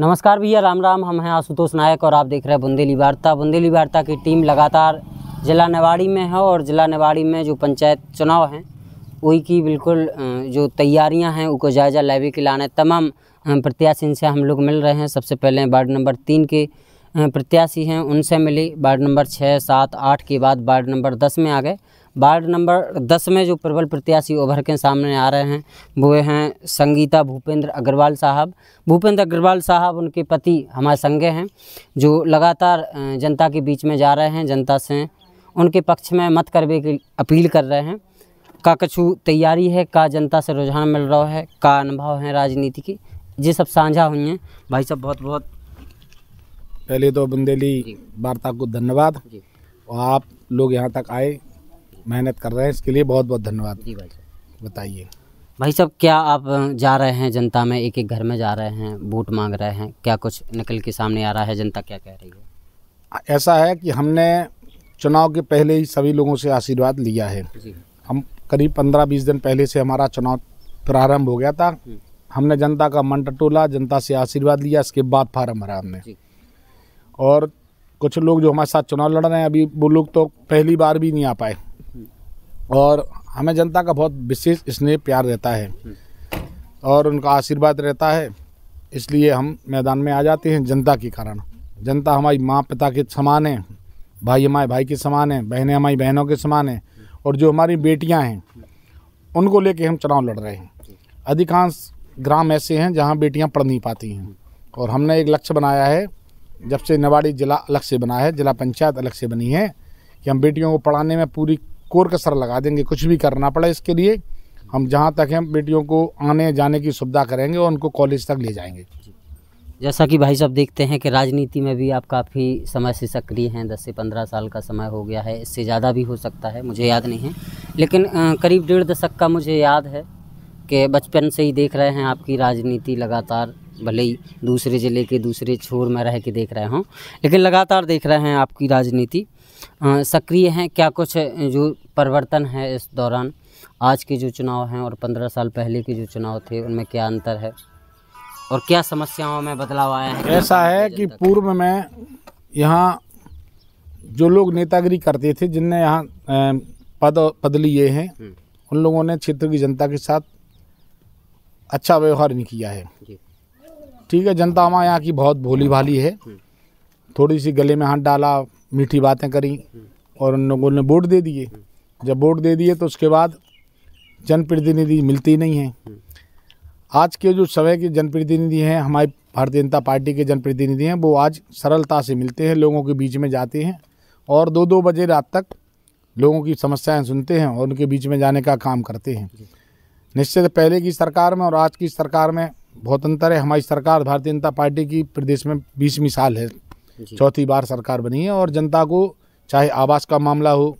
नमस्कार भैया राम राम हम हैं आशुतोष नायक और आप देख रहे हैं बुंदेली वार्ता बुंदेली वार्ता की टीम लगातार जिला नेवाड़ी में है और जिला नेवाड़ी में जो पंचायत चुनाव हैं वही की बिल्कुल जो तैयारियां हैं उनको जायज़ा लाइब्रेरी के लाने तमाम प्रत्याशी से हम लोग मिल रहे हैं सबसे पहले वार्ड नंबर तीन के प्रत्याशी हैं उनसे मिली वार्ड नंबर छः सात आठ के बाद वार्ड नंबर दस में आ गए वार्ड नंबर दस में जो प्रबल प्रत्याशी उभर के सामने आ रहे हैं वो हैं संगीता भूपेंद्र अग्रवाल साहब भूपेंद्र अग्रवाल साहब उनके पति हमारे संगे हैं जो लगातार जनता के बीच में जा रहे हैं जनता से उनके पक्ष में मत करवे की अपील कर रहे हैं का कछु तैयारी है का जनता से रुझान मिल रहा है का अनुभव है राजनीति की ये सब साझा हुई हैं भाई साहब बहुत बहुत पहले तो बुंदेली वार्ता को धन्यवाद और आप लोग यहाँ तक आए मेहनत कर रहे हैं इसके लिए बहुत बहुत धन्यवाद जी भाई बताइए भाई साहब क्या आप जा रहे हैं जनता में एक एक घर में जा रहे हैं वोट मांग रहे हैं क्या कुछ निकल के सामने आ रहा है जनता क्या कह रही है ऐसा है कि हमने चुनाव के पहले ही सभी लोगों से आशीर्वाद लिया है हम करीब पंद्रह बीस दिन पहले से हमारा चुनाव प्रारंभ हो गया था हमने जनता का मन टटोला जनता से आशीर्वाद लिया इसके बाद फार्म भरा हमने और कुछ लोग जो हमारे साथ चुनाव लड़ रहे हैं अभी वो लोग तो पहली बार भी नहीं आ पाए और हमें जनता का बहुत विशेष स्नेह प्यार रहता है और उनका आशीर्वाद रहता है इसलिए हम मैदान में आ जाते हैं जनता के कारण जनता हमारी माँ पिता के समान है भाई हमारे भाई के समान है बहनें हमारी बहनों के समान हैं और जो हमारी बेटियाँ हैं उनको लेके हम चुनाव लड़ रहे हैं अधिकांश ग्राम ऐसे हैं जहाँ बेटियाँ पढ़ नहीं पाती हैं और हमने एक लक्ष्य बनाया है जब से नवाड़ी जिला अलग से बना है जिला पंचायत अलग से बनी है कि हम बेटियों को पढ़ाने में पूरी कोर कसर लगा देंगे कुछ भी करना पड़े इसके लिए हम जहाँ तक हैं बेटियों को आने जाने की सुविधा करेंगे और उनको कॉलेज तक ले जाएंगे जैसा कि भाई साहब देखते हैं कि राजनीति में भी आप काफ़ी समय से सक्रिय हैं दस से पंद्रह साल का समय हो गया है इससे ज़्यादा भी हो सकता है मुझे याद नहीं है लेकिन करीब डेढ़ दशक का मुझे याद है कि बचपन से ही देख रहे हैं आपकी राजनीति लगातार भले ही दूसरे ज़िले के दूसरे छोर में रह के देख रहे हों लेकिन लगातार देख रहे हैं आपकी राजनीति सक्रिय हैं क्या कुछ जो परिवर्तन है इस दौरान आज के जो चुनाव हैं और पंद्रह साल पहले के जो चुनाव थे उनमें क्या अंतर है और क्या समस्याओं में बदलाव आया है ऐसा है कि पूर्व में यहाँ जो लोग नेतागिरी करते थे जिनने यहाँ पद पद लिए हैं हम्म। उन लोगों ने क्षेत्र की जनता के साथ अच्छा व्यवहार नहीं किया है ठीक है जनता हमारे यहाँ की बहुत भोली भाली है हम्म। थोड़ी सी गले में हाथ डाला मीठी बातें करी और उन लोगों ने वोट दे दिए जब वोट दे दिए तो उसके बाद जनप्रतिनिधि मिलती नहीं है आज के जो समय के जनप्रतिनिधि हैं हमारी भारतीय जनता पार्टी के जनप्रतिनिधि हैं वो आज सरलता से मिलते हैं लोगों के बीच में जाते हैं और दो दो बजे रात तक लोगों की समस्याएं सुनते हैं और उनके बीच में जाने का काम करते हैं निश्चित पहले की सरकार में और आज की सरकार में बहुत अंतर है हमारी सरकार भारतीय जनता पार्टी की प्रदेश में बीसवीं साल है चौथी बार सरकार बनी है और जनता को चाहे आवास का मामला हो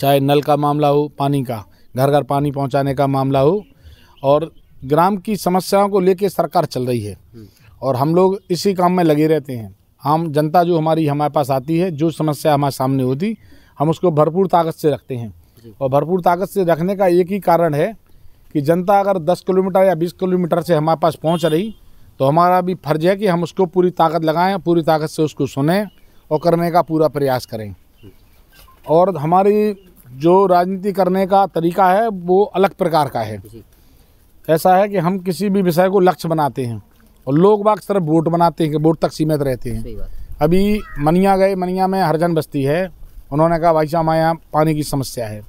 चाहे नल का मामला हो पानी का घर घर पानी पहुंचाने का मामला हो और ग्राम की समस्याओं को लेके सरकार चल रही है और हम लोग इसी काम में लगे रहते हैं हम जनता जो हमारी हमारे पास आती है जो समस्या हमारे सामने होती हम उसको भरपूर ताकत से रखते हैं और भरपूर ताकत से रखने का एक ही कारण है कि जनता अगर 10 किलोमीटर या 20 किलोमीटर से हमारे पास पहुंच रही तो हमारा भी फर्ज है कि हम उसको पूरी ताकत लगाएं पूरी ताकत से उसको सुने और करने का पूरा प्रयास करें और हमारी जो राजनीति करने का तरीका है वो अलग प्रकार का है ऐसा है कि हम किसी भी विषय को लक्ष्य बनाते हैं और लोग बाग सिर्फ वोट बनाते हैं कि वोट तक सीमित रहते हैं अभी मनिया गए मनिया में हरजन बस्ती है उन्होंने कहा भाई साहब हमारे यहाँ पानी की समस्या है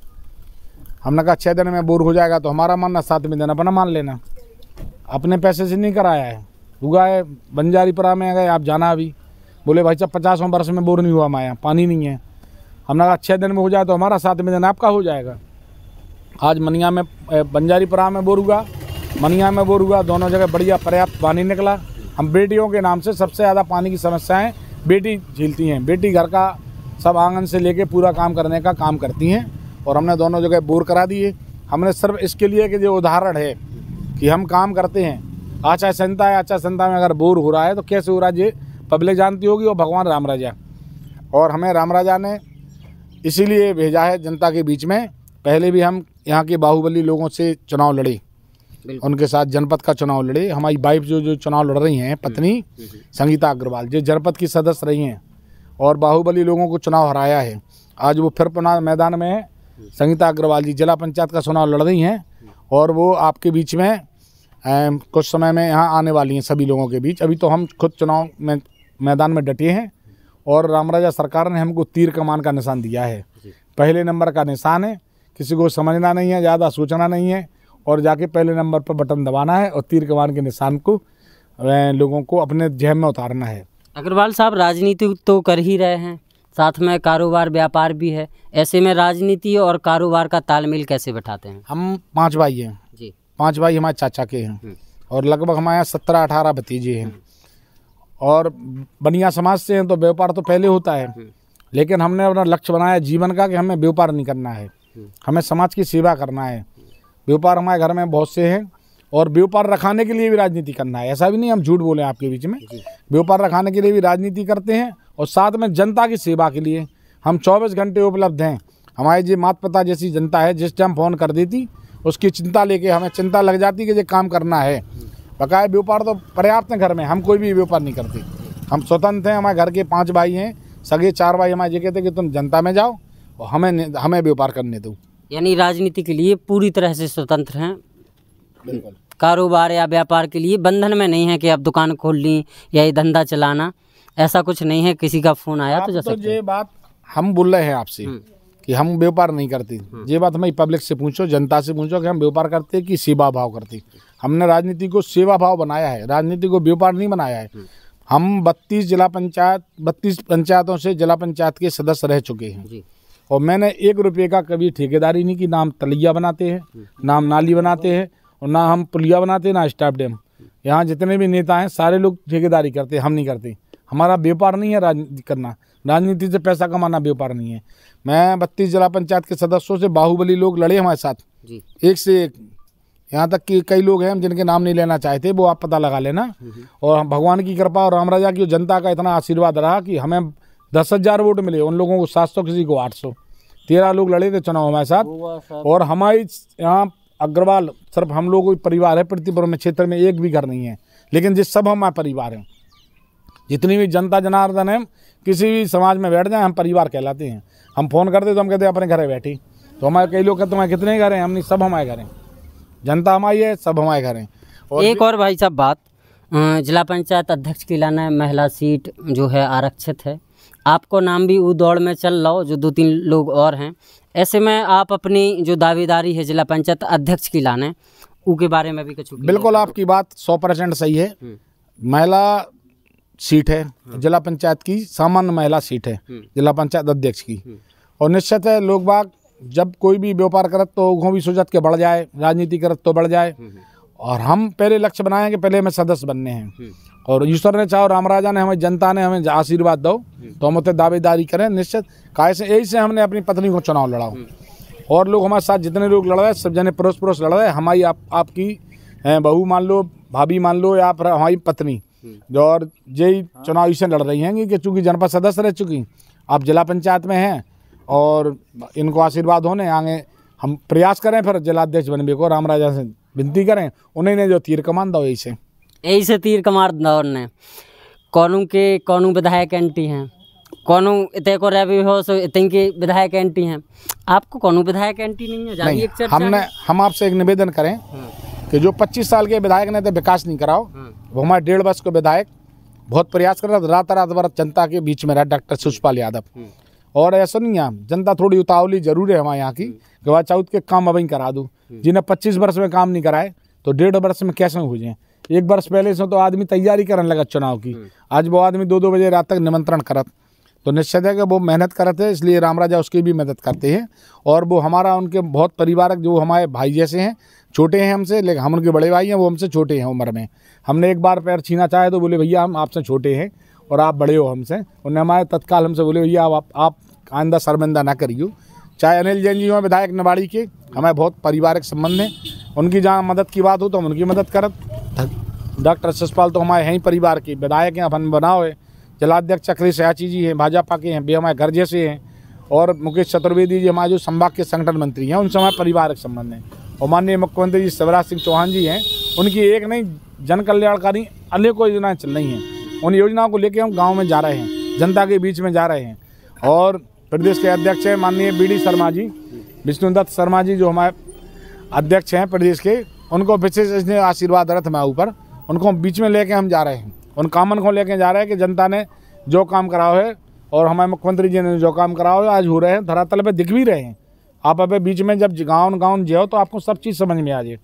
हमने कहा छः दिन में बोर हो जाएगा तो हमारा मानना साथ में देना अपना मान लेना अपने पैसे से नहीं कराया है हुआ है बंजारीपुरा में गए आप जाना अभी बोले भाई साहब पचासवें वर्ष में बोर नहीं हुआ हमारे यहाँ पानी नहीं है हमने कहा छः दिन में हो जाए तो हमारा सातवें दिन आपका हो जाएगा आज मनिया में बंजारीपुरा में बोर हुआ मनिया में बोर हुआ दोनों जगह बढ़िया पर्याप्त पानी निकला हम बेटियों के नाम से सबसे ज़्यादा पानी की समस्याएँ बेटी झीलती हैं बेटी घर का सब आंगन से लेके पूरा काम करने का काम करती हैं और हमने दोनों जगह बोर करा दिए हमने सिर्फ इसके लिए कि जो उदाहरण है कि हम काम करते हैं आचार संहिता है आचार संहिता में अगर बोर हो रहा है तो कैसे हो रहा है पब्लिक जानती होगी वो भगवान राम राजा और हमें राम राजा ने इसीलिए भेजा है जनता के बीच में पहले भी हम यहाँ के बाहुबली लोगों से चुनाव लड़े उनके साथ जनपद का चुनाव लड़े हमारी वाइफ जो जो चुनाव लड़ रही हैं पत्नी हम्म, हम्म, हम्म। संगीता अग्रवाल जो जनपद की सदस्य रही हैं और बाहुबली लोगों को चुनाव हराया है आज वो फिर पुनः मैदान में है संगीता अग्रवाल जी जिला पंचायत का चुनाव लड़ रही हैं और वो आपके बीच में कुछ समय में यहाँ आने वाली हैं सभी लोगों के बीच अभी तो हम खुद चुनाव में मैदान में डटे हैं और राम सरकार ने हमको तीर कमान का निशान दिया है पहले नंबर का निशान है किसी को समझना नहीं है ज़्यादा सोचना नहीं है और जाके पहले नंबर पर बटन दबाना है और तीर कमान के निशान को लोगों को अपने जहम में उतारना है अग्रवाल साहब राजनीति तो कर ही रहे हैं साथ में कारोबार व्यापार भी है ऐसे में राजनीति और कारोबार का तालमेल कैसे बैठाते हैं हम पाँच भाई हैं पांच भाई हमारे चाचा के हैं हम्म। और लगभग हमारे यहाँ सत्रह अठारह भतीजे हैं और बनिया समाज से हैं तो व्यापार तो पहले होता है हम्म। लेकिन हमने अपना लक्ष्य बनाया जीवन का कि हमें व्यापार नहीं करना है हम्म। हमें समाज की सेवा करना है व्यापार हमारे घर में बहुत से हैं और व्यापार रखाने के लिए भी राजनीति करना है ऐसा भी नहीं हम झूठ बोले आपके बीच में व्यापार रखाने के लिए भी राजनीति करते हैं और साथ में जनता की सेवा के लिए हम चौबीस घंटे उपलब्ध हैं हमारे जी मात पिता जैसी जनता है जिस टाइम फ़ोन कर देती उसकी चिंता लेके हमें चिंता लग जाती कि ये काम करना है बकाया व्यापार तो पर्याप्त है घर में हम कोई भी व्यापार नहीं करते हम स्वतंत्र हैं हमारे घर के पांच भाई हैं सगे चार भाई हमारे ये कहते कि तुम जनता में जाओ और हमें हमें व्यापार करने दो यानी राजनीति के लिए पूरी तरह से स्वतंत्र हैं बिल्कुल कारोबार या व्यापार के लिए बंधन में नहीं है कि आप दुकान खोल ली या ये धंधा चलाना ऐसा कुछ नहीं है किसी का फोन आया तो जैसे तो ये बात हम बोल रहे हैं आपसे हम्म। कि हम व्यापार नहीं करते हम्म। ये बात हमारी पब्लिक से पूछो जनता से पूछो कि हम व्यापार करते कि सेवा भाव करते हमने राजनीति को सेवा भाव बनाया है राजनीति को व्यापार नहीं बनाया है हम्म। हम बत्तीस जिला पंचायत बत्तीस पंचायतों से जिला पंचायत के सदस्य रह चुके हैं और मैंने एक रुपये का कभी ठेकेदारी नहीं की ना हम तलिया बनाते हैं हम्म। ना हम नाली बनाते हैं और ना हम पुलिया बनाते हैं ना स्टाफ डैम यहाँ जितने भी नेता हैं सारे लोग ठेकेदारी करते हम नहीं करते हमारा व्यापार नहीं है राजनीति करना राजनीति से पैसा कमाना व्यापार नहीं है मैं बत्तीस जिला पंचायत के सदस्यों से बाहुबली लोग लड़े हमारे साथ जी। एक से एक यहाँ तक कि कई लोग हैं जिनके नाम नहीं लेना चाहते वो आप पता लगा लेना हम्म, हम्म। और भगवान की कृपा और राम राजा की जनता का इतना आशीर्वाद रहा कि हमें दस हज़ार वोट मिले उन लोगों को सात सौ किसी को आठ सौ तेरह लोग लड़े थे चुनाव हमारे साथ और हमारी यहाँ अग्रवाल सिर्फ हम लोगों का परिवार है प्रतिपुर में क्षेत्र में एक भी घर नहीं है लेकिन जिस सब हमारे परिवार हैं जितनी भी जनता जनार्दन है किसी भी समाज में बैठ जाए हम परिवार कहलाते हैं हम फ़ोन करते तो हम कहते हैं अपने घर बैठी तो हमारे कई लोग कहते हैं कितने घर हैं हमने सब हमारे घर हैं जनता हमारी है सब हमारे घर हैं और एक और भाई साहब बात जिला पंचायत अध्यक्ष की लाना महिला सीट जो है आरक्षित है आपको नाम भी वो दौड़ में चल लाओ जो दो तीन लोग और हैं ऐसे में आप अपनी जो दावेदारी है जिला पंचायत अध्यक्ष की लाने के बारे में भी कुछ बिल्कुल आपकी बात सौ परसेंट सही है हम्म। महिला सीट है जिला पंचायत की सामान्य महिला सीट है हम्म। जिला पंचायत अध्यक्ष की हम्म। और निश्चित है लोग बाग जब कोई भी व्यापार करत तो घो भी सोचत के बढ़ जाए राजनीति करत तो बढ़ जाए हम्म। और हम पहले लक्ष्य बनाए कि पहले हमें सदस्य बनने हैं और ईश्वर ने चाहो राम राजा ने हमें जनता ने हमें आशीर्वाद दो तो हम उतने दावेदारी करें निश्चित काय से यही से हमने अपनी पत्नी को चुनाव लड़ाओ और लोग हमारे साथ जितने लोग लड़ रहे हैं सब जने परोस परोस लड़ रहे हैं हमारी आप आपकी बहू मान लो भाभी मान लो या हमारी पत्नी हम्म। और यही चुनाव इसे लड़ रही हैं कि चूँकि जनपद सदस्य रह चुकी आप जिला पंचायत में हैं और इनको आशीर्वाद होने आगे हम प्रयास करें फिर जिलाध्यक्ष बनबे को राम राजा से विनती करें उन्हें जो तीर कमान दो ऐसे ऐसे तीर कमार दौर ने कौनू के कौनू विधायक एंटी हैं कौनू इतने को रवि हो सो इतने की विधायक एंटी हैं आपको कौनू विधायक एंटी नहीं है हमने हम आपसे एक निवेदन करें हाँ। कि जो 25 साल के विधायक ने तो विकास नहीं कराओ हम्म। वो हमारे डेढ़ वर्ष को विधायक बहुत प्रयास कर रहा रात रात भर जनता के बीच में रहा डॉक्टर सुषपाल यादव हम्म। और ऐसा नहीं है जनता थोड़ी उतावली जरूर है हमारे यहाँ की गवा हम्म। चौथ के काम अब करा दूँ जिन्हें पच्चीस वर्ष में काम नहीं कराए तो डेढ़ वर्ष में कैसे हो जाए एक वर्ष पहले से तो आदमी तैयारी करने लगा चुनाव की आज वो आदमी दो दो बजे रात तक निमंत्रण करत तो निश्चित है कि वो मेहनत करते हैं इसलिए राम राजा उसकी भी मदद करते हैं और वो हमारा उनके बहुत परिवारक जो हमारे भाई जैसे हैं छोटे हैं हमसे लेकिन हम उनके बड़े भाई हैं वो हमसे छोटे हैं उम्र में हमने एक बार पैर छीना चाहे तो बोले भैया हम आपसे छोटे हैं और आप बड़े हो हमसे उन्हें हमारे तत्काल हमसे बोले भैया आप आप आइंदा शर्मिंदा ना करियो चाहे अनिल जैन जी हों विधायक नवाड़ी के हमारे बहुत पारिवारिक संबंध हैं उनकी जहाँ मदद की बात हो तो हम उनकी मदद करें डॉक्टर ससपाल तो हमारे हैं ही परिवार के विधायक हैं अपन बनाओ है जिलाध्यक्ष चक्री सयाची जी हैं भाजपा के हैं बे हमारे गर्जे से हैं और मुकेश चतुर्वेदी जी हमारे जो संभाग के संगठन मंत्री हैं उनसे हमारे के संबंध हैं और माननीय मुख्यमंत्री जी शिवराज सिंह चौहान जी हैं उनकी एक नहीं जन कल्याणकारी अनेकों योजनाएँ चल रही हैं उन योजनाओं को लेकर हम गाँव में जा रहे हैं जनता के बीच में जा रहे हैं और प्रदेश के अध्यक्ष हैं माननीय बी डी शर्मा जी विष्णुदत्त शर्मा जी जो हमारे अध्यक्ष हैं प्रदेश के उनको विशेष आशीर्वाद रथ हमारे ऊपर उनको बीच में लेके हम जा रहे हैं उन कामन को लेके जा रहे हैं कि जनता ने जो काम कराओ है और हमारे मुख्यमंत्री जी ने जो काम कराओ है आज हो रहे हैं धरातल पर दिख भी रहे हैं आप अभी बीच में जब गाँव गाँव जाओ तो आपको सब चीज़ समझ में आ जाए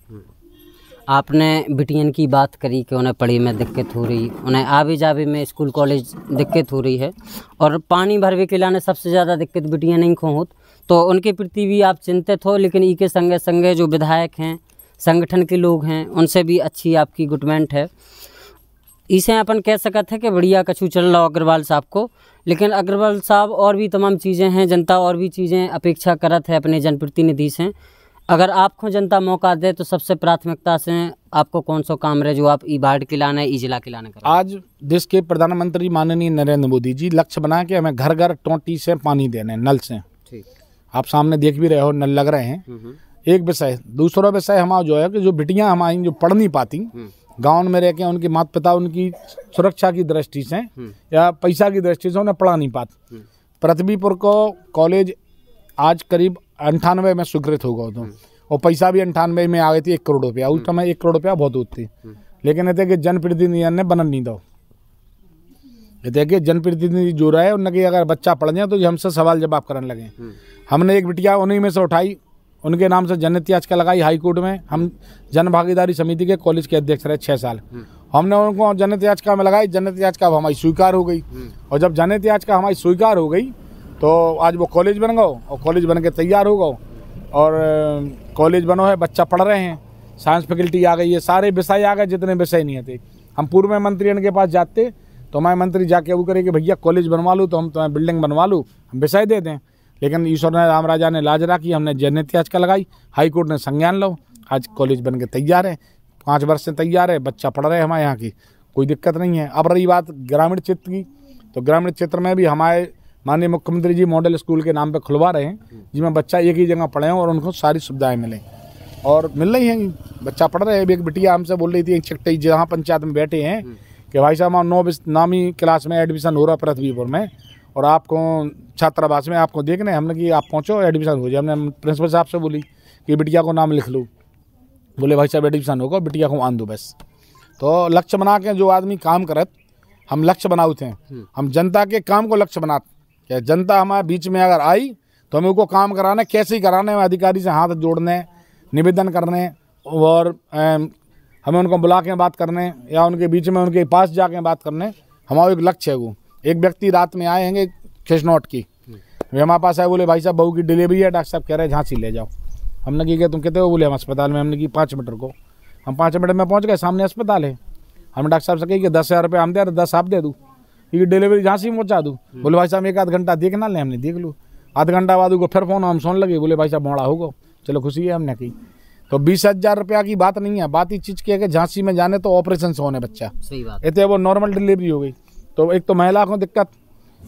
आपने बिटियन की बात करी कि उन्हें पढ़ी में दिक्कत हो रही उन्हें आवे जावे में स्कूल कॉलेज दिक्कत हो रही है और पानी भरवे के लाने सबसे ज़्यादा दिक्कत बिटियन ही खो हो तो उनके प्रति भी आप चिंतित हो लेकिन ई के संगे संगे जो विधायक हैं संगठन के लोग हैं उनसे भी अच्छी आपकी गुटमेंट है इसे अपन कह सकते हैं कि बढ़िया कछु चल रहा अग्रवाल साहब को लेकिन अग्रवाल साहब और भी तमाम चीज़ें हैं जनता और भी चीज़ें अपेक्षा करत है अपने जनप्रतिनिधि से अगर आपको जनता मौका दे तो सबसे प्राथमिकता से आपको कौन सा काम रहे जो आप ई बाढ़ के लाना ई जिला के लाना कर आज देश के प्रधानमंत्री माननीय नरेंद्र मोदी जी लक्ष्य बना के हमें घर घर टोटी से पानी देने नल से ठीक आप सामने देख भी रहे हो नल लग रहे हैं हम्म, हम्म। एक विषय दूसरा विषय हमारा जो है कि जो बिटियाँ हमारी जो पढ़ नहीं पाती हम्म। गाँव में रह के उनके माता पिता उनकी सुरक्षा की दृष्टि से हम्म। या पैसा की दृष्टि से उन्हें पढ़ा नहीं पाते हम्म। पृथ्वीपुर को कॉलेज आज करीब अंठानवे में स्वीकृत होगा तो हम्म। और पैसा भी अंठानवे में आ गई थी एक करोड़ रुपया उस समय एक करोड़ रुपया बहुत होती लेकिन ये कि जनप्रतिनिधि ने बनन नहीं दो ये कि जनप्रतिनिधि जो रहे उनके अगर बच्चा पढ़ जाए तो हमसे सवाल जवाब करने लगे हमने एक बिटिया उन्हीं में से उठाई उनके नाम से जनहित याचिका लगाई हाईकोर्ट में हम जन भागीदारी समिति के कॉलेज के अध्यक्ष रहे छः साल हम्म। हमने उनको जनहित याचिका में लगाई जनहित याचिका अब हमारी स्वीकार हो गई हम्म। और जब जनहित याचिका हमारी स्वीकार हो गई तो आज वो कॉलेज बन गए और कॉलेज बन के तैयार हो गए और कॉलेज बनो है बच्चा पढ़ रहे हैं साइंस फैकल्टी आ गई है सारे विषय आ गए जितने विषय नहीं थे हम पूर्व में मंत्री इनके पास जाते तो हमारे मंत्री जाके वो करे कि भैया कॉलेज बनवा लूँ तो हम तुम्हें बिल्डिंग बनवा लूँ हम विषय दे दें लेकिन ईश्वर ने राम राजा ने लाज की हमने जनहित याचिका लगाई हाईकोर्ट ने संज्ञान लो आज कॉलेज बन के तैयार है पाँच वर्ष से तैयार है बच्चा पढ़ रहे हैं हमारे यहाँ की कोई दिक्कत नहीं है अब रही बात ग्रामीण क्षेत्र की तो ग्रामीण क्षेत्र में भी हमारे माननीय मुख्यमंत्री जी मॉडल स्कूल के नाम पर खुलवा रहे हैं जिसमें बच्चा एक ही जगह पढ़े और उनको सारी सुविधाएँ मिलें और मिल रही हैं बच्चा पढ़ रहे हैं एक बिटिया हमसे बोल रही थी एक चट्टी जहाँ पंचायत में बैठे हैं कि भाई साहब नौ नामी क्लास में एडमिशन हो रहा है पृथ्वीपुर में और आपको छात्रावास में आपको देखने हमने कि आप पहुँचो एडमिशन हो जाए हमने प्रिंसिपल साहब से बोली कि बिटिया को नाम लिख लो बोले भाई साहब एडमिशन होगा बिटिया को आन दो बस तो लक्ष्य बना के जो आदमी काम करत हम लक्ष्य बनाऊ थे हम्म। हम जनता के काम को लक्ष्य बनाते जनता हमारे बीच में अगर आई तो हमें उनको काम कराने कैसे ही कराने अधिकारी से हाथ जोड़ने निवेदन करने और हमें उनको बुला के बात करने या उनके बीच में उनके पास जाके बात करने हमारा एक लक्ष्य है वो एक व्यक्ति रात में आए हैं खिसनौट की वे हमारे पास आए बोले भाई साहब बहू की डिलीवरी है डॉक्टर साहब कह रहे हैं झांसी ले जाओ हमने की क्या तुम कहते हो बोले हम अस्पताल में हमने की पाँच मीटर को हम पाँच मिनट में पहुँच गए सामने अस्पताल है हम डॉक्टर साहब से कही कि दस हज़ार रुपये हम दे रहे तो दस आप दे दूँ क्योंकि डिलीवरी झांसी में पहुँचा दूँ हम्म। बोले भाई साहब एक आध घंटा देखना ले हमने देख लूँ आधा घंटा बाद उनको फिर फोन हम सुन लगे बोले भाई साहब मोड़ा होगा चलो खुशी है हमने की तो बीस हजार रुपया की बात नहीं है बात ही चीज की है कि झांसी में जाने तो ऑपरेशन से होने बच्चा सही बात इतने वो नॉर्मल डिलीवरी हो गई तो एक तो महिला को दिक्कत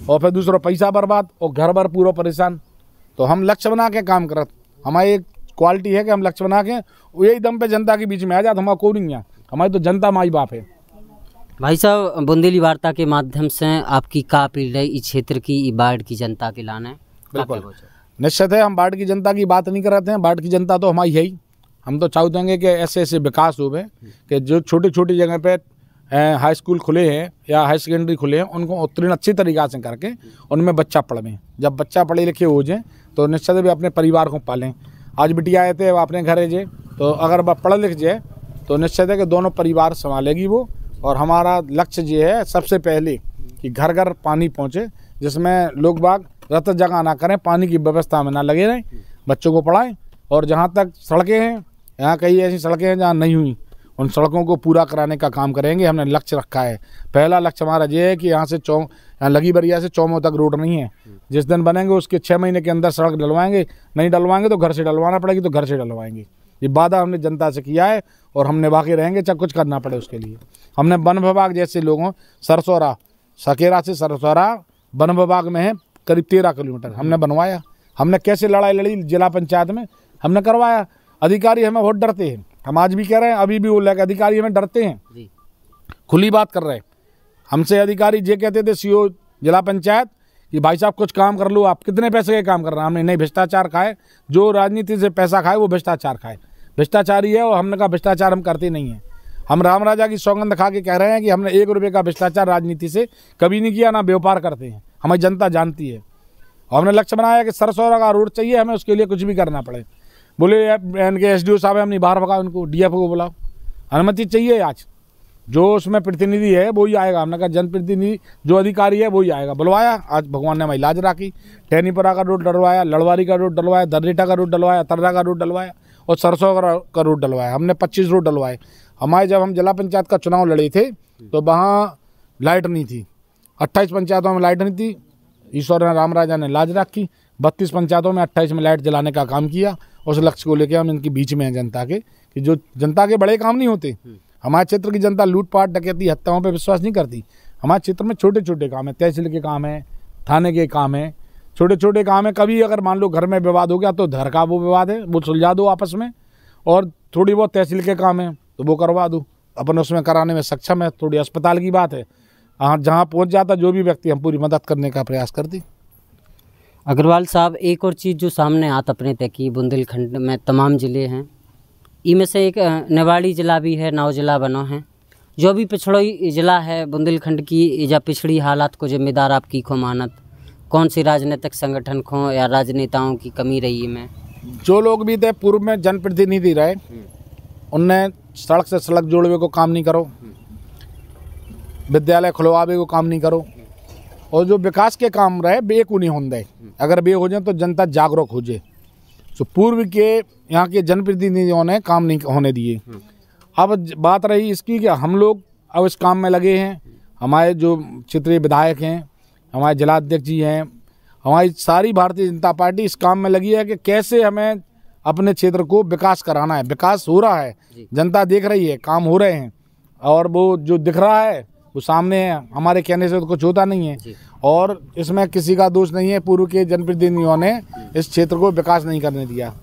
और फिर दूसरा पैसा बर्बाद और घर भर पूरा परेशान तो हम लक्ष्य बना के काम करत हमारी एक क्वालिटी है कि हम लक्ष्य बना के यही दम पे जनता के बीच में आ जाते तो हमारा कोई नहीं है हमारी तो जनता माई बाप है भाई साहब बुंदेली वार्ता के माध्यम से आपकी का अपील है इस क्षेत्र की बाढ़ की जनता के लाने बिल्कुल निश्चित है हम बाढ़ की जनता की बात नहीं कराते हैं बाढ़ की जनता तो हमारी है ही हम तो चाहते हैं कि ऐसे ऐसे विकास हुए कि जो छोटी छोटी जगह पे हाई स्कूल खुले हैं या हाई सेकेंडरी खुले हैं उनको उत्तीर्ण अच्छी तरीक़ा से करके उनमें बच्चा पढ़वें जब बच्चा पढ़े लिखे हो जाए तो निश्चित भी अपने परिवार को पालें आज बिटिया आए थे अपने घर जे तो अगर वह पढ़ लिख जाए तो निश्चित है कि दोनों परिवार संभालेगी वो और हमारा लक्ष्य ये है सबसे पहले कि घर घर पानी पहुँचे जिसमें लोग बाग रत जगह ना करें पानी की व्यवस्था में ना लगे रहें बच्चों को पढ़ाएँ और जहाँ तक सड़कें हैं यहाँ कई ऐसी सड़कें हैं जहाँ नहीं हुई उन सड़कों को पूरा कराने का काम करेंगे हमने लक्ष्य रखा है पहला लक्ष्य हमारा ये है कि यहाँ से चौ यहाँ लगी बरिया से चौमों तक रोड नहीं है जिस दिन बनेंगे उसके छः महीने के अंदर सड़क डलवाएंगे नहीं डलवाएंगे तो घर से डलवाना पड़ेगी तो घर से डलवाएंगे ये वादा हमने जनता से किया है और हम निभा रहेंगे चाहे कुछ करना पड़े उसके लिए हमने वन विभाग जैसे लोगों सरसौरा सकेरा से सरसौरा वन विभाग में है करीब तेरह किलोमीटर हमने बनवाया हमने कैसे लड़ाई लड़ी जिला पंचायत में हमने करवाया अधिकारी हमें बहुत डरते हैं हम आज भी कह रहे हैं अभी भी वो लेकर अधिकारी हमें डरते हैं खुली बात कर रहे हैं हमसे अधिकारी ये कहते थे सीओ जिला पंचायत कि भाई साहब कुछ काम कर लो आप कितने पैसे के काम कर रहे हैं हमने नहीं भ्रष्टाचार खाए जो राजनीति से पैसा खाए वो भ्रष्टाचार खाए भ्रष्टाचारी है और हमने कहा भ्रष्टाचार हम करते नहीं हैं हम राम राजा की सौगंध खा के कह रहे हैं कि हमने एक रुपये का भ्रष्टाचार राजनीति से कभी नहीं किया ना व्यापार करते हैं हमारी जनता जानती है और हमने लक्ष्य बनाया कि सरसौरा का रोड चाहिए हमें उसके लिए कुछ भी करना पड़े बोले एन के एस डी ओ साहब है हमने बाहर भगाओ उनको डी एफ को बुलाओ अनुमति चाहिए आज जो उसमें प्रतिनिधि है वही आएगा हमने कहा जनप्रतिनिधि जो अधिकारी है वही आएगा बुलवाया आज भगवान ने हमारी इलाज राखी टहनीपुरा का रोड डलवाया लड़वारी का रोड डलवाया दर्रेटा का रोड डलवाया तर्रा का रोड डलवाया और सरसों का रोड डलवाया हमने पच्चीस रोड डलवाए हमारे जब हम जिला पंचायत का चुनाव लड़े थे तो वहाँ लाइट नहीं थी अट्ठाईस पंचायतों में लाइट नहीं थी ईश्वर ने राम राजा ने लाज राखी बत्तीस पंचायतों में अट्ठाईस में लाइट जलाने का काम किया उस लक्ष्य को लेकर हम इनके बीच में हैं जनता के कि जो जनता के बड़े काम नहीं होते हम्म। हमारे क्षेत्र की जनता लूटपाट डकैती हत्याओं पर विश्वास नहीं करती हमारे क्षेत्र में छोटे छोटे काम हैं तहसील के काम हैं थाने के काम हैं छोटे छोटे काम हैं कभी अगर मान लो घर में विवाद हो गया तो घर का वो विवाद है वो सुलझा दो आपस में और थोड़ी बहुत तहसील के काम हैं तो वो करवा दो अपन उसमें कराने में सक्षम है थोड़ी अस्पताल की बात है हाँ जहाँ पहुँच जाता जो भी व्यक्ति हम पूरी मदद करने का प्रयास करती अग्रवाल साहब एक और चीज़ जो सामने आत अपने तय की बुंदेलखंड में तमाम ज़िले हैं इनमें से एक नेवाड़ी ज़िला भी है नाव ज़िला बनो है जो भी पिछड़ी ज़िला है बुंदेलखंड की या पिछड़ी हालात को जिम्मेदार आपकी खो मानत कौन सी राजनीतिक संगठन खो या राजनेताओं की कमी रही में जो लोग भी थे पूर्व में जनप्रतिनिधि रहे उनने सड़क से सड़क जोड़वे को काम नहीं करो विद्यालय खुलवावे को काम नहीं करो और जो विकास के काम रहे बे को नहीं होंगे अगर बे हो जाए तो जनता जागरूक हो जाए तो पूर्व के यहाँ के जनप्रतिनिधियों ने काम नहीं होने दिए अब बात रही इसकी कि हम लोग अब इस काम में लगे हैं हमारे जो क्षेत्रीय विधायक हैं हमारे जिलाध्यक्ष जी हैं हमारी सारी भारतीय जनता पार्टी इस काम में लगी है कि कैसे हमें अपने क्षेत्र को विकास कराना है विकास हो रहा है जनता देख रही है काम हो रहे हैं और वो जो दिख रहा है वो सामने हमारे कहने से तो कुछ होता नहीं है और इसमें किसी का दोष नहीं है पूर्व के जनप्रतिनिधियों ने इस क्षेत्र को विकास नहीं करने दिया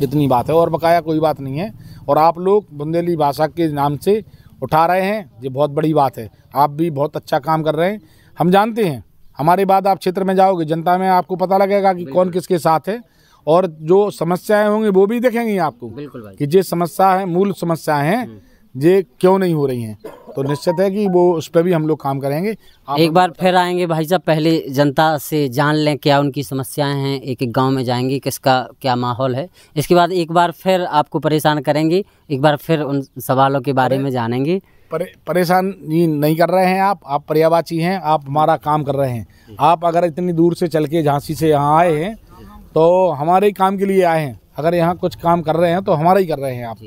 जितनी बात है और बकाया कोई बात नहीं है और आप लोग बुंदेली भाषा के नाम से उठा रहे हैं ये बहुत बड़ी बात है आप भी बहुत अच्छा काम कर रहे हैं हम जानते हैं हमारे बाद आप क्षेत्र में जाओगे जनता में आपको पता लगेगा कि कौन किसके साथ है और जो समस्याएं होंगी वो भी देखेंगी आपको कि जो समस्या है मूल समस्या है हम्म। ये क्यों नहीं हो रही हैं तो निश्चित है कि वो उस पर भी हम लोग काम करेंगे एक बार फिर आएंगे भाई साहब पहले जनता से जान लें क्या उनकी समस्याएं हैं एक एक गांव में जाएंगे किसका क्या माहौल है इसके बाद एक बार फिर आपको परेशान करेंगे एक बार फिर उन सवालों के बारे में जानेंगे परे, परेशान नहीं कर रहे हैं आप आप पर्यावाची हैं आप हमारा काम कर रहे हैं आप अगर इतनी दूर से चल के झांसी से यहाँ आए हैं तो हमारे काम के लिए आए हैं अगर यहाँ कुछ काम कर रहे हैं तो हमारा ही कर रहे हैं आप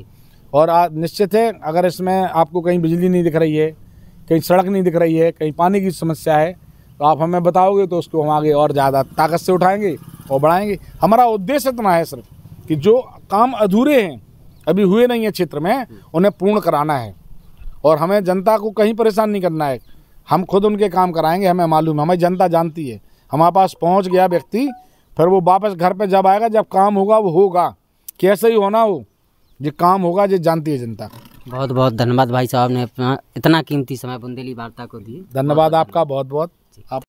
और निश्चित है अगर इसमें आपको कहीं बिजली नहीं दिख रही है कहीं सड़क नहीं दिख रही है कहीं पानी की समस्या है तो आप हमें बताओगे तो उसको हम आगे और ज़्यादा ताकत से उठाएंगे और बढ़ाएंगे हमारा उद्देश्य इतना है सिर्फ कि जो काम अधूरे हैं अभी हुए नहीं है क्षेत्र में उन्हें पूर्ण कराना है और हमें जनता को कहीं परेशान नहीं करना है हम खुद उनके काम कराएंगे हमें मालूम है हमारी जनता जानती है हमारे पास पहुंच गया व्यक्ति फिर वो वापस घर पे जब आएगा जब काम होगा वो होगा कैसे ही होना हो जो काम होगा जो जानती है जनता बहुत बहुत धन्यवाद भाई साहब ने इतना कीमती समय बुंदेली वार्ता को दिए धन्यवाद आपका बहुत बहुत आप